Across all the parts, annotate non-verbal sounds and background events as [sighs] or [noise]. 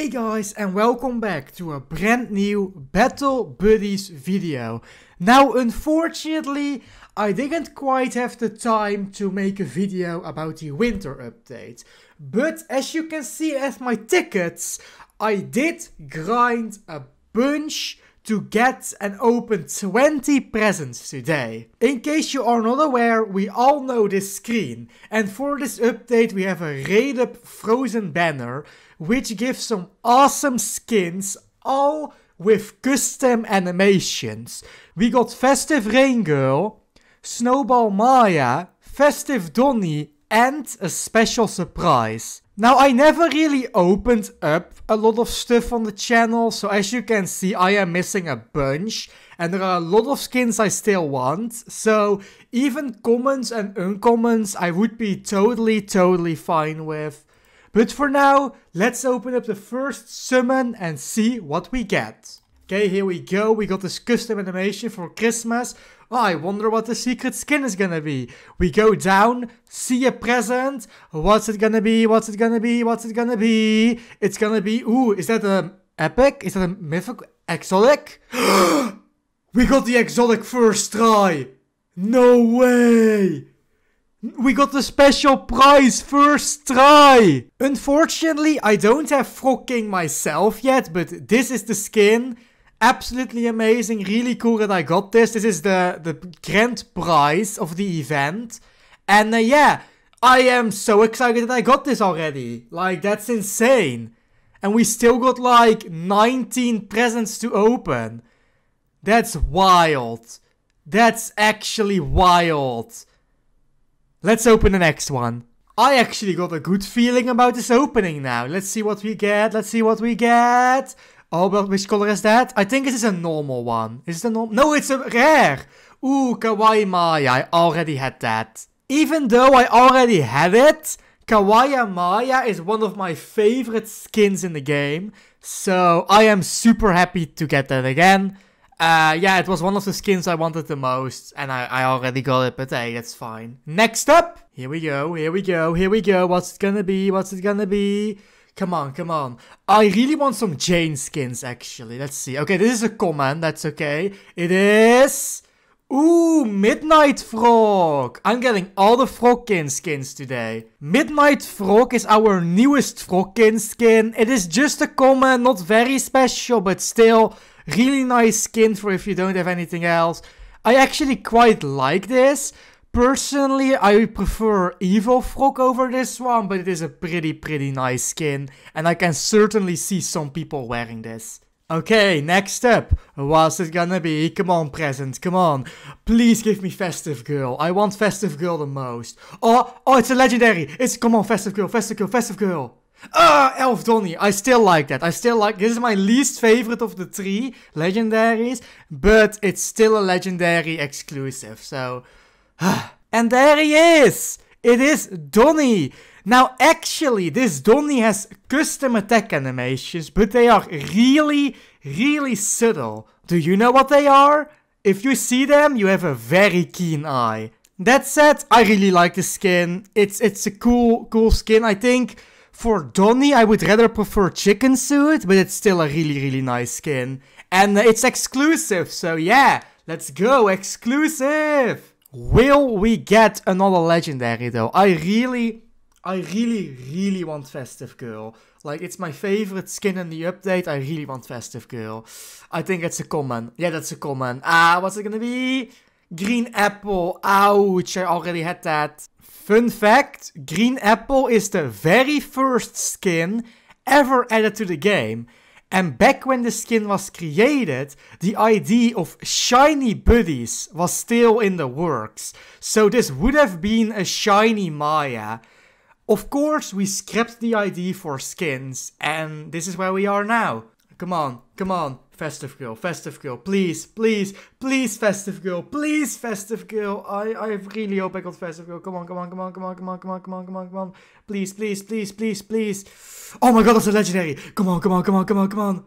Hey guys and welcome back to a brand new Battle Buddies video. Now unfortunately I didn't quite have the time to make a video about the winter update. But as you can see at my tickets, I did grind a bunch to get and open 20 presents today. In case you are not aware, we all know this screen. And for this update we have a up Frozen banner, which gives some awesome skins, all with custom animations. We got Festive Rain Girl, Snowball Maya, Festive Donny, and a special surprise. Now, I never really opened up a lot of stuff on the channel, so as you can see, I am missing a bunch, and there are a lot of skins I still want, so even commons and uncommons I would be totally, totally fine with. But for now, let's open up the first summon and see what we get. Okay, here we go. We got this custom animation for Christmas. Oh, I wonder what the secret skin is gonna be. We go down, see a present. What's it gonna be? What's it gonna be? What's it gonna be? It's gonna be... Ooh, is that an um, epic? Is that a mythical... Exotic? [gasps] we got the exotic first try. No way. We got the special prize first try. Unfortunately, I don't have Frog myself yet, but this is the skin absolutely amazing, really cool that I got this. This is the, the grand prize of the event. And uh, yeah, I am so excited that I got this already. Like, that's insane. And we still got like 19 presents to open. That's wild. That's actually wild. Let's open the next one. I actually got a good feeling about this opening now. Let's see what we get. Let's see what we get. Oh, but which color is that? I think this is a normal one. Is it a normal? No, it's a rare. Ooh, Kawaii Mai. I already had that. Even though I already had it, Kawaii Maya is one of my favorite skins in the game. So I am super happy to get that again. Uh, yeah, it was one of the skins I wanted the most, and I, I already got it, but hey, it's fine. Next up! Here we go, here we go, here we go. What's it gonna be? What's it gonna be? Come on, come on. I really want some Jane skins, actually. Let's see. Okay, this is a command. That's okay. It is... Ooh, Midnight Frog! I'm getting all the Frogkin skins today. Midnight Frog is our newest Frogkin skin. It is just a common, not very special, but still really nice skin for if you don't have anything else. I actually quite like this. Personally, I prefer Evil Frog over this one, but it is a pretty, pretty nice skin, and I can certainly see some people wearing this. Okay, next up. What's it gonna be? Come on, present, come on. Please give me Festive Girl. I want Festive Girl the most. Oh, oh, it's a legendary. It's, come on, Festive Girl, Festive Girl, Festive Girl. Ah, uh, Elf Donny. I still like that. I still like, this is my least favorite of the three legendaries, but it's still a legendary exclusive, so... [sighs] and there he is! It is Donny! Now actually, this Donny has custom attack animations, but they are really, really subtle. Do you know what they are? If you see them, you have a very keen eye. That said, I really like the skin. It's it's a cool, cool skin, I think. For Donny, I would rather prefer chicken suit, but it's still a really, really nice skin. And it's exclusive, so yeah, let's go, exclusive! Will we get another legendary though? I really, I really, really want Festive Girl. Like, it's my favorite skin in the update. I really want Festive Girl. I think it's a common. Yeah, that's a common. Ah, uh, what's it gonna be? Green Apple. Ouch, I already had that. Fun fact, Green Apple is the very first skin ever added to the game. And back when the skin was created, the idea of shiny buddies was still in the works, so this would have been a shiny Maya. Of course, we scrapped the idea for skins, and this is where we are now. Come on, come on, Festive Girl, Festive Girl, please, please, please, Festive Girl, please, Festive Girl. I, I really hope I got Festive Girl. Come on, come on, come on, come on, come on, come on, come on, come on, come on. Please, please, please, please, please. Oh my god, that's a legendary. Come on, come on, come on, come on, come on.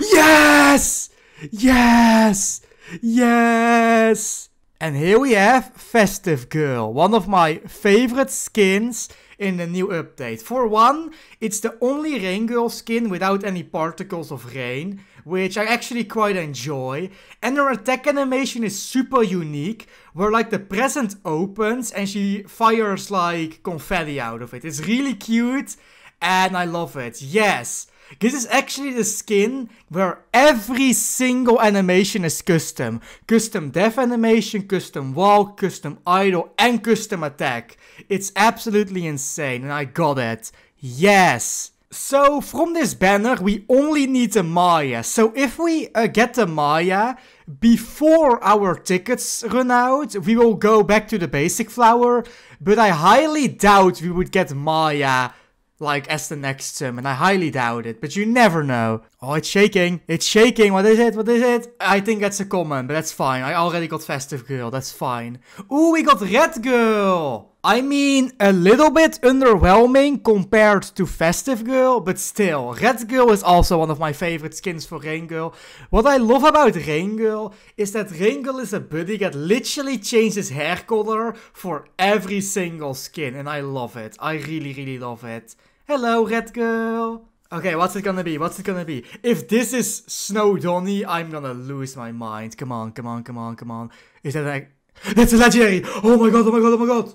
yes! Yes! Yes! And here we have Festive Girl, one of my favorite skins in the new update. For one, it's the only Rain Girl skin without any particles of rain, which I actually quite enjoy. And her attack animation is super unique, where like the present opens and she fires like confetti out of it. It's really cute and I love it. Yes. This is actually the skin where every single animation is custom. Custom death animation, custom walk, custom idle, and custom attack. It's absolutely insane and I got it. Yes! So from this banner we only need the Maya. So if we uh, get the Maya before our tickets run out, we will go back to the basic flower. But I highly doubt we would get Maya like as the next sim, and I highly doubt it, but you never know. Oh, it's shaking. It's shaking. What is it? What is it? I think that's a common, but that's fine. I already got Festive Girl. That's fine. Ooh, we got Red Girl. I mean, a little bit underwhelming compared to Festive Girl, but still, Red Girl is also one of my favorite skins for Rain Girl. What I love about Rain Girl is that Rain Girl is a buddy that literally changes hair color for every single skin, and I love it. I really, really love it. Hello, Red Girl. Okay, what's it gonna be? What's it gonna be? If this is Snow Donny, I'm gonna lose my mind. Come on, come on, come on, come on. Is that like... That's a legendary! Oh my god, oh my god, oh my god!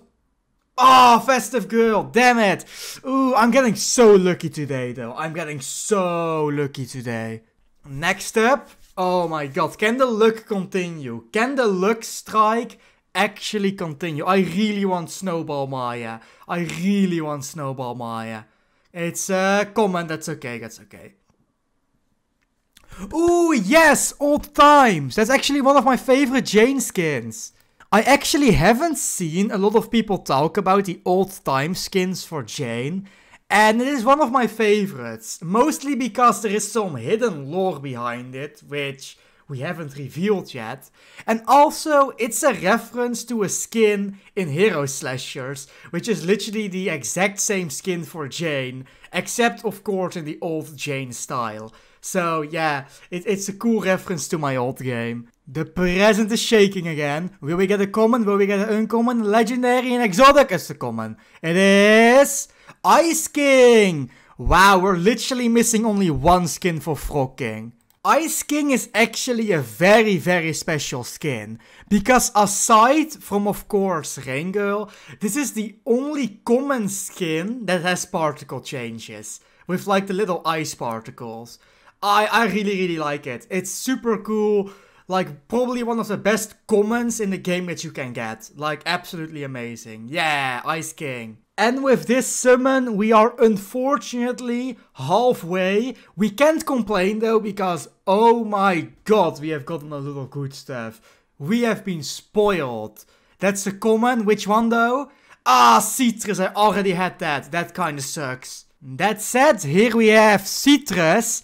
Oh, festive girl, damn it! Ooh, I'm getting so lucky today though. I'm getting so lucky today. Next up, oh my god, can the luck continue? Can the luck strike actually continue? I really want Snowball Maya. I really want Snowball Maya. It's a comment, that's okay, that's okay. Ooh, yes, old times. That's actually one of my favorite Jane skins. I actually haven't seen a lot of people talk about the old time skins for Jane. And it is one of my favorites, mostly because there is some hidden lore behind it, which we haven't revealed yet. And also, it's a reference to a skin in Hero Slashers, which is literally the exact same skin for Jane, except of course in the old Jane style. So yeah, it, it's a cool reference to my old game. The present is shaking again. Will we get a common? Will we get an uncommon, legendary and exotic as the common? It is... Ice King! Wow, we're literally missing only one skin for Frog King. Ice King is actually a very, very special skin. Because aside from, of course, Rain Girl, this is the only common skin that has particle changes. With like the little ice particles. I, I really, really like it. It's super cool. Like, probably one of the best commons in the game that you can get. Like, absolutely amazing. Yeah, Ice King. And with this summon, we are unfortunately halfway. We can't complain though, because oh my god, we have gotten a lot of good stuff. We have been spoiled. That's a common. Which one though? Ah, Citrus, I already had that. That kinda sucks. That said, here we have Citrus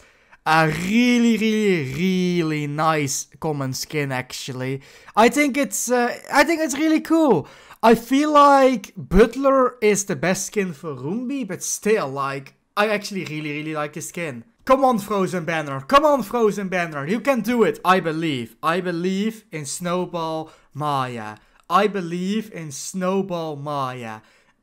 a really, really, really nice common skin, actually. I think it's, uh, I think it's really cool. I feel like Butler is the best skin for Rumbi, but still, like, I actually really, really like the skin. Come on, Frozen Banner. Come on, Frozen Banner. You can do it. I believe. I believe in Snowball Maya. I believe in Snowball Maya.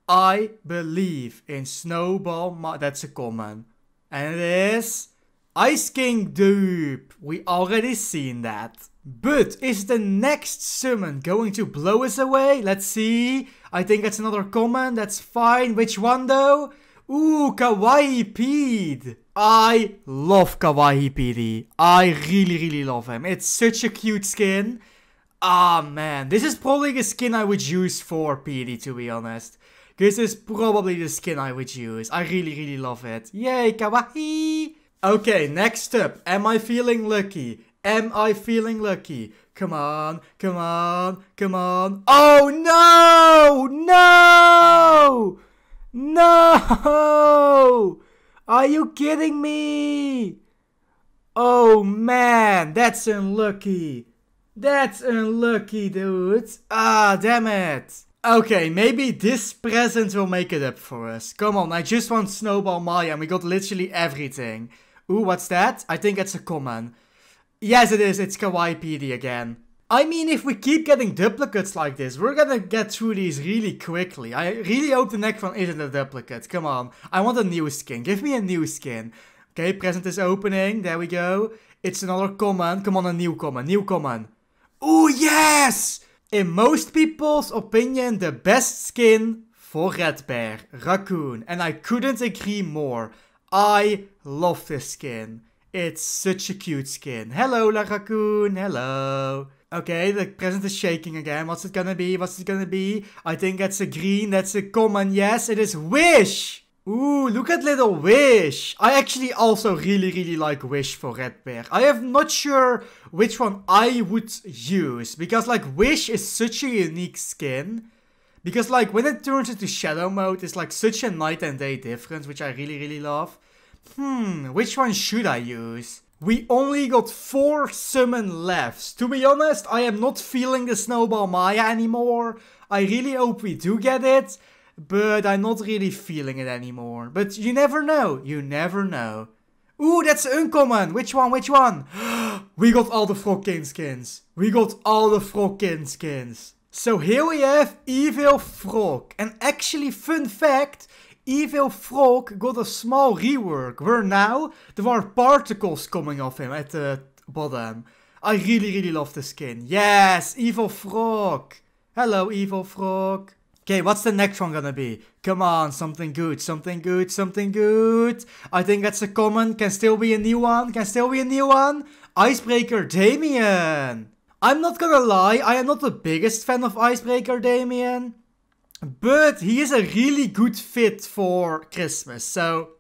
I believe in Snowball Maya. That's a common. And it is... Ice King dupe, we already seen that. But is the next summon going to blow us away? Let's see. I think that's another common, that's fine. Which one though? Ooh, Kawaii Pede. I love Kawaii PD. I really, really love him. It's such a cute skin. Ah man, this is probably the skin I would use for PD to be honest. This is probably the skin I would use. I really, really love it. Yay, Kawaii! Okay, next up. Am I feeling lucky? Am I feeling lucky? Come on, come on, come on. Oh no! No! No! Are you kidding me? Oh man, that's unlucky. That's unlucky, dude. Ah, damn it. Okay, maybe this present will make it up for us. Come on, I just want Snowball Maya and we got literally everything. Ooh, what's that? I think it's a common. Yes, it is. It's Kawaii PD again. I mean, if we keep getting duplicates like this, we're gonna get through these really quickly. I really hope the next one isn't a duplicate. Come on. I want a new skin. Give me a new skin. Okay, present is opening. There we go. It's another common. Come on, a new common. New common. Ooh, yes! In most people's opinion, the best skin for Red Bear, Raccoon. And I couldn't agree more. I love this skin. It's such a cute skin. Hello, La Raccoon. Hello. Okay, the present is shaking again. What's it gonna be? What's it gonna be? I think that's a green. That's a common. Yes, it is Wish. Ooh, look at little Wish. I actually also really, really like Wish for Red Bear. I am not sure which one I would use. Because like Wish is such a unique skin. Because like when it turns into shadow mode, it's like such a night and day difference, which I really, really love. Hmm, which one should I use? We only got four summon left. To be honest, I am not feeling the Snowball Maya anymore. I really hope we do get it, but I'm not really feeling it anymore. But you never know, you never know. Ooh, that's uncommon. Which one, which one? [gasps] we got all the Frogkin skins. We got all the Frogkin skins. So here we have Evil Frog. And actually, fun fact, Evil Frog got a small rework, where now there are particles coming off him at the bottom. I really, really love the skin. Yes, Evil Frog. Hello, Evil Frog. Okay, what's the next one gonna be? Come on, something good, something good, something good. I think that's a common. Can still be a new one. Can still be a new one. Icebreaker Damien. I'm not gonna lie, I am not the biggest fan of Icebreaker Damien. But he is a really good fit for Christmas, so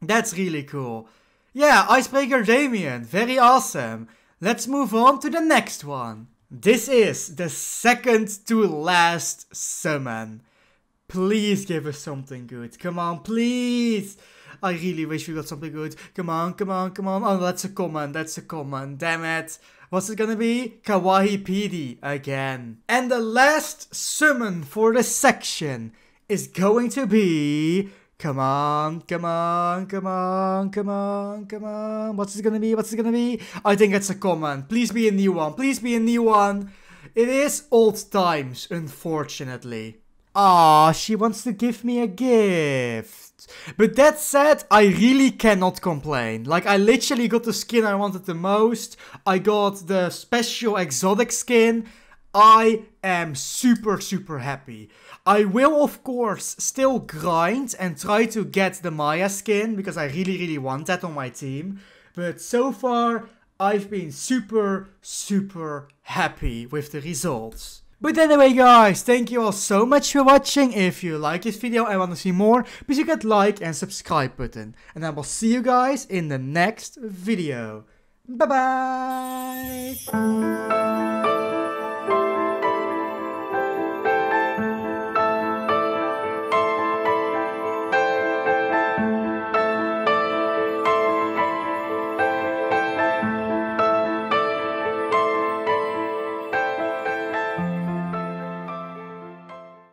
that's really cool. Yeah, Icebreaker Damien, very awesome. Let's move on to the next one. This is the second to last summon. Please give us something good. Come on, please. I really wish we got something good. Come on, come on, come on. Oh, that's a common, that's a common. Damn it was it gonna be? Kawaii PD again. And the last summon for this section is going to be... Come on, come on, come on, come on, come on. What's it gonna be? What's it gonna be? I think it's a common. Please be a new one. Please be a new one. It is old times, unfortunately. Ah, she wants to give me a gift. But that said, I really cannot complain. Like, I literally got the skin I wanted the most. I got the special exotic skin. I am super, super happy. I will, of course, still grind and try to get the Maya skin because I really, really want that on my team. But so far, I've been super, super happy with the results. But anyway guys, thank you all so much for watching. If you like this video and want to see more, please hit like and subscribe button. And I will see you guys in the next video. Bye bye!